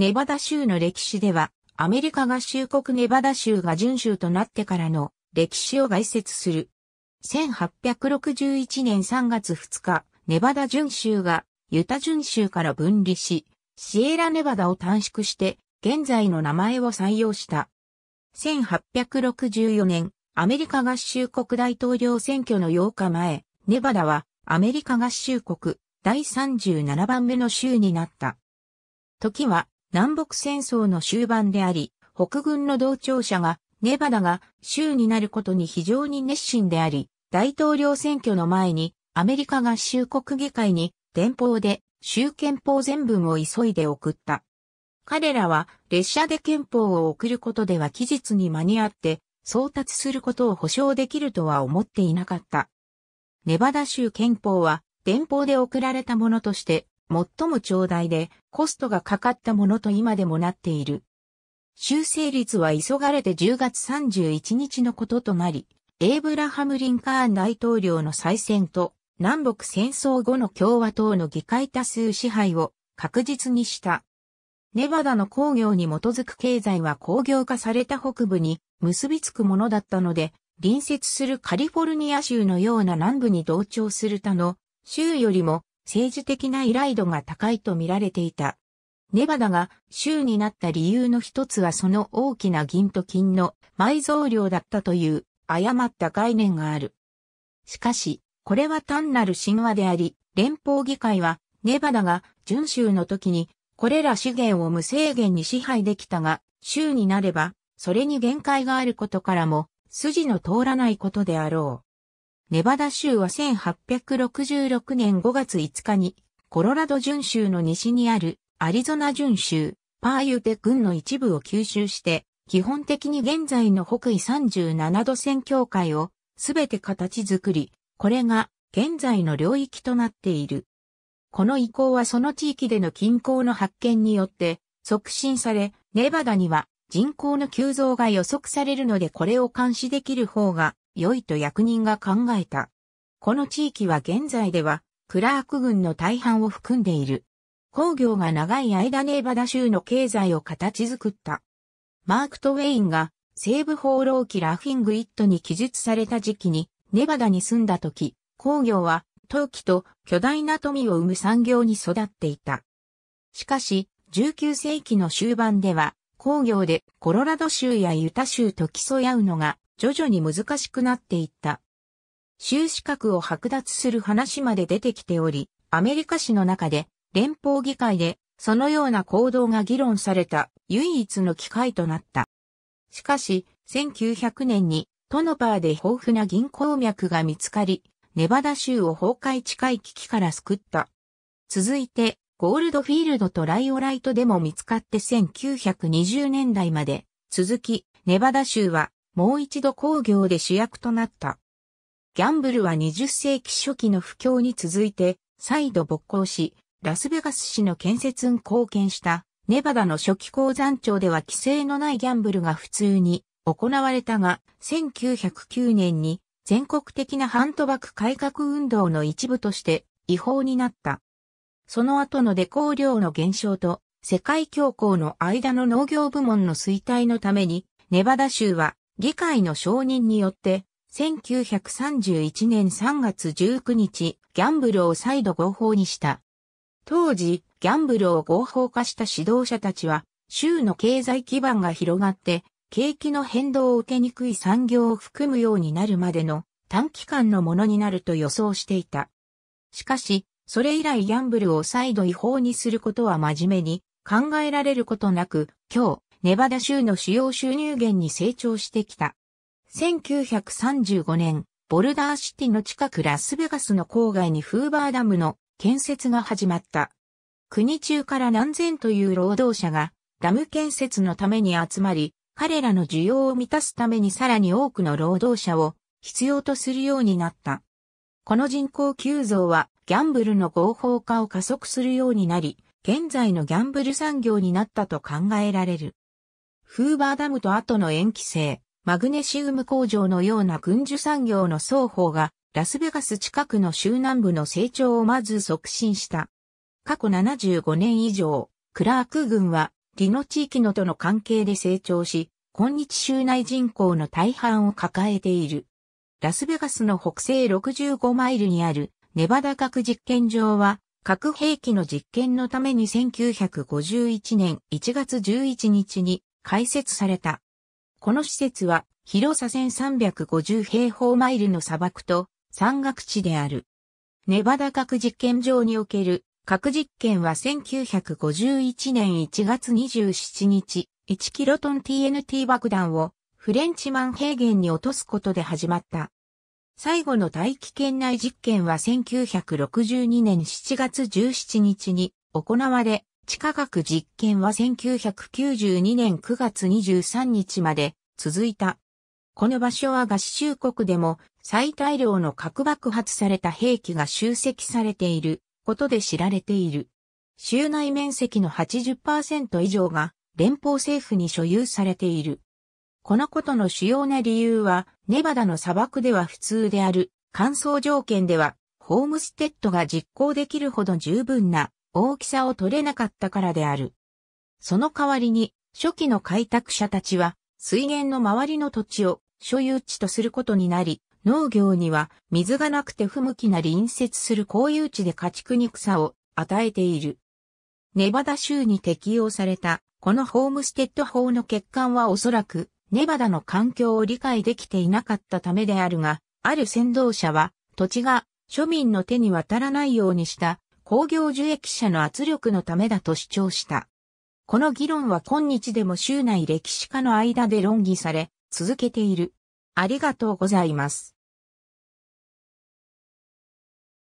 ネバダ州の歴史では、アメリカ合衆国ネバダ州が準州となってからの歴史を概説する。1861年3月2日、ネバダ準州がユタ準州から分離し、シエラネバダを短縮して現在の名前を採用した。1864年、アメリカ合衆国大統領選挙の8日前、ネバダはアメリカ合衆国第37番目の州になった。時は南北戦争の終盤であり、北軍の同調者がネバダが州になることに非常に熱心であり、大統領選挙の前にアメリカ合衆国議会に電報で州憲法全文を急いで送った。彼らは列車で憲法を送ることでは期日に間に合って送達することを保証できるとは思っていなかった。ネバダ州憲法は電報で送られたものとして最も長大でコストがかかったものと今でもなっている。修正率は急がれて10月31日のこととなり、エイブラハム・リンカーン大統領の再選と南北戦争後の共和党の議会多数支配を確実にした。ネバダの工業に基づく経済は工業化された北部に結びつくものだったので、隣接するカリフォルニア州のような南部に同調する他の州よりも政治的な依頼度が高いと見られていた。ネバダが州になった理由の一つはその大きな銀と金の埋蔵量だったという誤った概念がある。しかし、これは単なる神話であり、連邦議会はネバダが準州の時にこれら資源を無制限に支配できたが、州になればそれに限界があることからも筋の通らないことであろう。ネバダ州は1866年5月5日に、コロラド準州の西にあるアリゾナ準州、パーユテ郡の一部を吸収して、基本的に現在の北緯37度線境界をすべて形作り、これが現在の領域となっている。この移行はその地域での均衡の発見によって促進され、ネバダには人口の急増が予測されるのでこれを監視できる方が良いと役人が考えた。この地域は現在では、クラーク郡の大半を含んでいる。工業が長い間ネーバダ州の経済を形作った。マークト・ウェインが西部放浪記ラフィング・イットに記述された時期にネバダに住んだ時、工業は陶器と巨大な富を生む産業に育っていた。しかし、19世紀の終盤では工業でコロラド州やユタ州と競い合うのが徐々に難しくなっていった。収支格を剥奪する話まで出てきており、アメリカ史の中で連邦議会でそのような行動が議論された唯一の機会となった。しかし、1900年にトノパーで豊富な銀行脈が見つかり、ネバダ州を崩壊近い危機から救った。続いて、ゴールドフィールドとライオライトでも見つかって1920年代まで続き、ネバダ州はもう一度工業で主役となった。ギャンブルは20世紀初期の不況に続いて、再度勃興し、ラスベガス市の建設に貢献した、ネバダの初期鉱山町では規制のないギャンブルが普通に行われたが、1909年に全国的な反賭博改革運動の一部として違法になった。その後のデコー量の減少と世界恐慌の間の農業部門の衰退のために、ネバダ州は議会の承認によって、1931年3月19日、ギャンブルを再度合法にした。当時、ギャンブルを合法化した指導者たちは、州の経済基盤が広がって、景気の変動を受けにくい産業を含むようになるまでの短期間のものになると予想していた。しかし、それ以来ギャンブルを再度違法にすることは真面目に考えられることなく、今日、ネバダ州の主要収入源に成長してきた。1935年、ボルダーシティの近くラスベガスの郊外にフーバーダムの建設が始まった。国中から何千という労働者がダム建設のために集まり、彼らの需要を満たすためにさらに多くの労働者を必要とするようになった。この人口急増はギャンブルの合法化を加速するようになり、現在のギャンブル産業になったと考えられる。フーバーダムと後の塩基性、マグネシウム工場のような軍需産業の双方が、ラスベガス近くの州南部の成長をまず促進した。過去75年以上、クラーク軍は、リノ地域のとの関係で成長し、今日州内人口の大半を抱えている。ラスベガスの北西65マイルにあるネバダ核実験場は、核兵器の実験のために1951年1月11日に開設された。この施設は広さ1350平方マイルの砂漠と山岳地である。ネバダ核実験場における核実験は1951年1月27日、1キロトン TNT 爆弾をフレンチマン平原に落とすことで始まった。最後の大気圏内実験は1962年7月17日に行われ、地価学実験は1992年9月23日まで続いた。この場所は合衆国でも最大量の核爆発された兵器が集積されていることで知られている。州内面積の80%以上が連邦政府に所有されている。このことの主要な理由は、ネバダの砂漠では普通である、乾燥条件では、ホームステッドが実行できるほど十分な大きさを取れなかったからである。その代わりに、初期の開拓者たちは、水源の周りの土地を所有地とすることになり、農業には水がなくて不向きな隣接する公有地で家畜に草を与えている。ネバダ州に適用されたこのホームステッド法の欠陥はおそらくネバダの環境を理解できていなかったためであるが、ある先導者は土地が庶民の手に渡らないようにした工業受益者の圧力のためだと主張した。この議論は今日でも州内歴史家の間で論議され、続けている。ありがとうございます。